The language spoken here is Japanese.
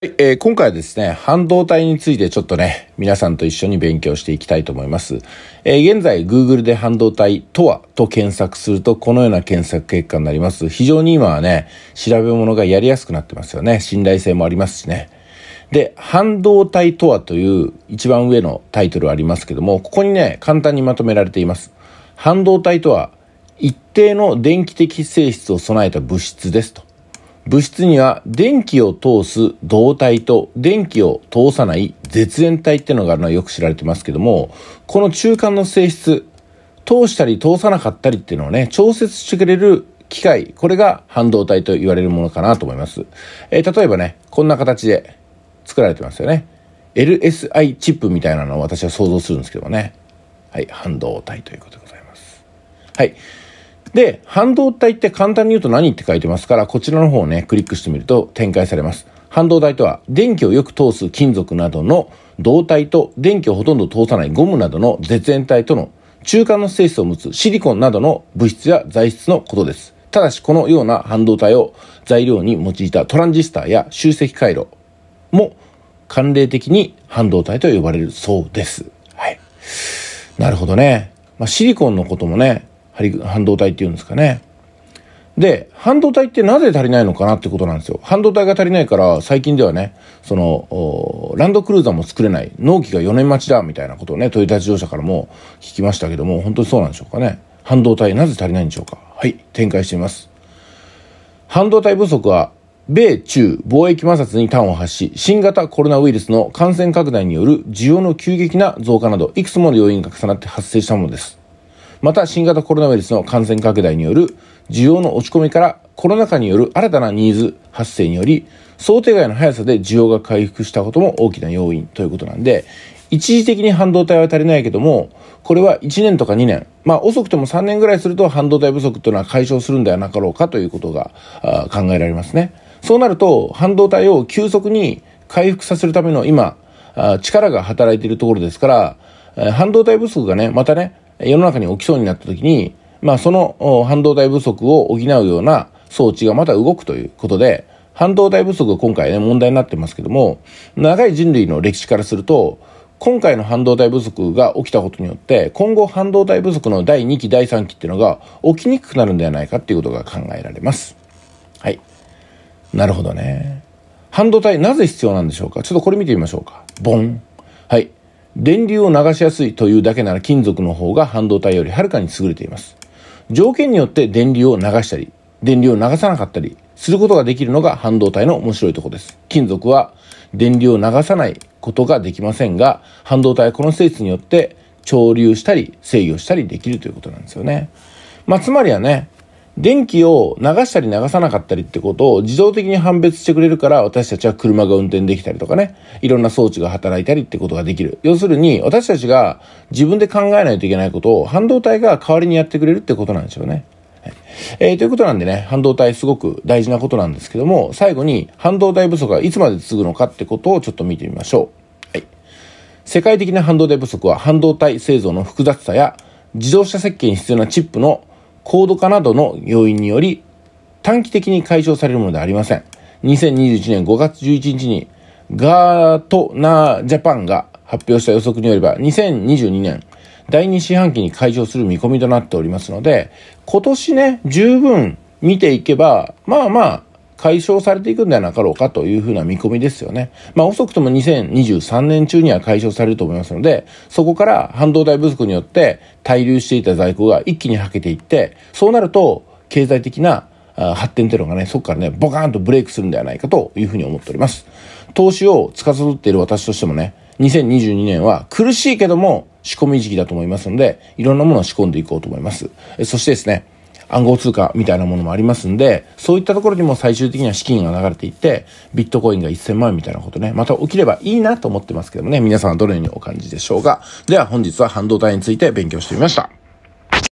はいえー、今回はですね、半導体についてちょっとね、皆さんと一緒に勉強していきたいと思います。えー、現在、Google で半導体とはと検索すると、このような検索結果になります。非常に今はね、調べ物がやりやすくなってますよね。信頼性もありますしね。で、半導体とはという一番上のタイトルありますけども、ここにね、簡単にまとめられています。半導体とは、一定の電気的性質を備えた物質ですと。物質には電気を通す導体と電気を通さない絶縁体ってのがあるのはよく知られてますけども、この中間の性質、通したり通さなかったりっていうのをね、調節してくれる機械、これが半導体と言われるものかなと思います。えー、例えばね、こんな形で作られてますよね。LSI チップみたいなのを私は想像するんですけどもね。はい、半導体ということでございます。はい。で、半導体って簡単に言うと何って書いてますから、こちらの方をね、クリックしてみると展開されます。半導体とは、電気をよく通す金属などの導体と、電気をほとんど通さないゴムなどの絶縁体との中間の性質を持つシリコンなどの物質や材質のことです。ただし、このような半導体を材料に用いたトランジスタや集積回路も慣例的に半導体と呼ばれるそうです。はい。なるほどね。まあ、シリコンのこともね、半導体っていうんですかね。で、半導体ってなぜ足りないのかなってことなんですよ。半導体が足りないから、最近ではね、その、ランドクルーザーも作れない、納期が4年待ちだ、みたいなことをね、トヨタ自動車からも聞きましたけども、本当にそうなんでしょうかね。半導体なぜ足りないんでしょうか。はい、展開してみます。半導体不足は、米中貿易摩擦に端を発し、新型コロナウイルスの感染拡大による需要の急激な増加など、いくつもの要因が重なって発生したものです。また新型コロナウイルスの感染拡大による需要の落ち込みからコロナ禍による新たなニーズ発生により、想定外の速さで需要が回復したことも大きな要因ということなんで、一時的に半導体は足りないけども、これは1年とか2年、まあ遅くても3年ぐらいすると半導体不足というのは解消するんではなかろうかということが考えられますね。そうなると、半導体を急速に回復させるための今、力が働いているところですから、半導体不足がね、またね、世の中に起きそうになった時に、まあその半導体不足を補うような装置がまた動くということで、半導体不足が今回ね問題になってますけども、長い人類の歴史からすると、今回の半導体不足が起きたことによって、今後半導体不足の第2期、第3期っていうのが起きにくくなるんではないかっていうことが考えられます。はい。なるほどね。半導体なぜ必要なんでしょうかちょっとこれ見てみましょうか。ボン。はい。電流を流しやすいというだけなら金属の方が半導体よりはるかに優れています。条件によって電流を流したり、電流を流さなかったりすることができるのが半導体の面白いところです。金属は電流を流さないことができませんが、半導体はこの性質によって潮流したり制御したりできるということなんですよね。まあ、つまりはね、電気を流したり流さなかったりってことを自動的に判別してくれるから私たちは車が運転できたりとかね、いろんな装置が働いたりってことができる。要するに私たちが自分で考えないといけないことを半導体が代わりにやってくれるってことなんでしょうね。えー、ということなんでね、半導体すごく大事なことなんですけども、最後に半導体不足はいつまで続くのかってことをちょっと見てみましょう。はい。世界的な半導体不足は半導体製造の複雑さや自動車設計に必要なチップの高度化などの要因により短期的に解消されるものではありません。2021年5月11日にガートナージャパンが発表した予測によれば2022年第2四半期に解消する見込みとなっておりますので今年ね十分見ていけばまあまあ解消されていくんではなかろうかというふうな見込みですよね。まあ遅くとも2023年中には解消されると思いますので、そこから半導体不足によって滞留していた在庫が一気にはけていって、そうなると経済的な発展というのがね、そこからね、ボカーンとブレイクするんではないかというふうに思っております。投資を司っている私としてもね、2022年は苦しいけども仕込み時期だと思いますので、いろんなものを仕込んでいこうと思います。そしてですね、暗号通貨みたいなものもありますんで、そういったところにも最終的には資金が流れていって、ビットコインが1000万円みたいなことね、また起きればいいなと思ってますけどもね、皆さんはどのようにお感じでしょうか。では本日は半導体について勉強してみました。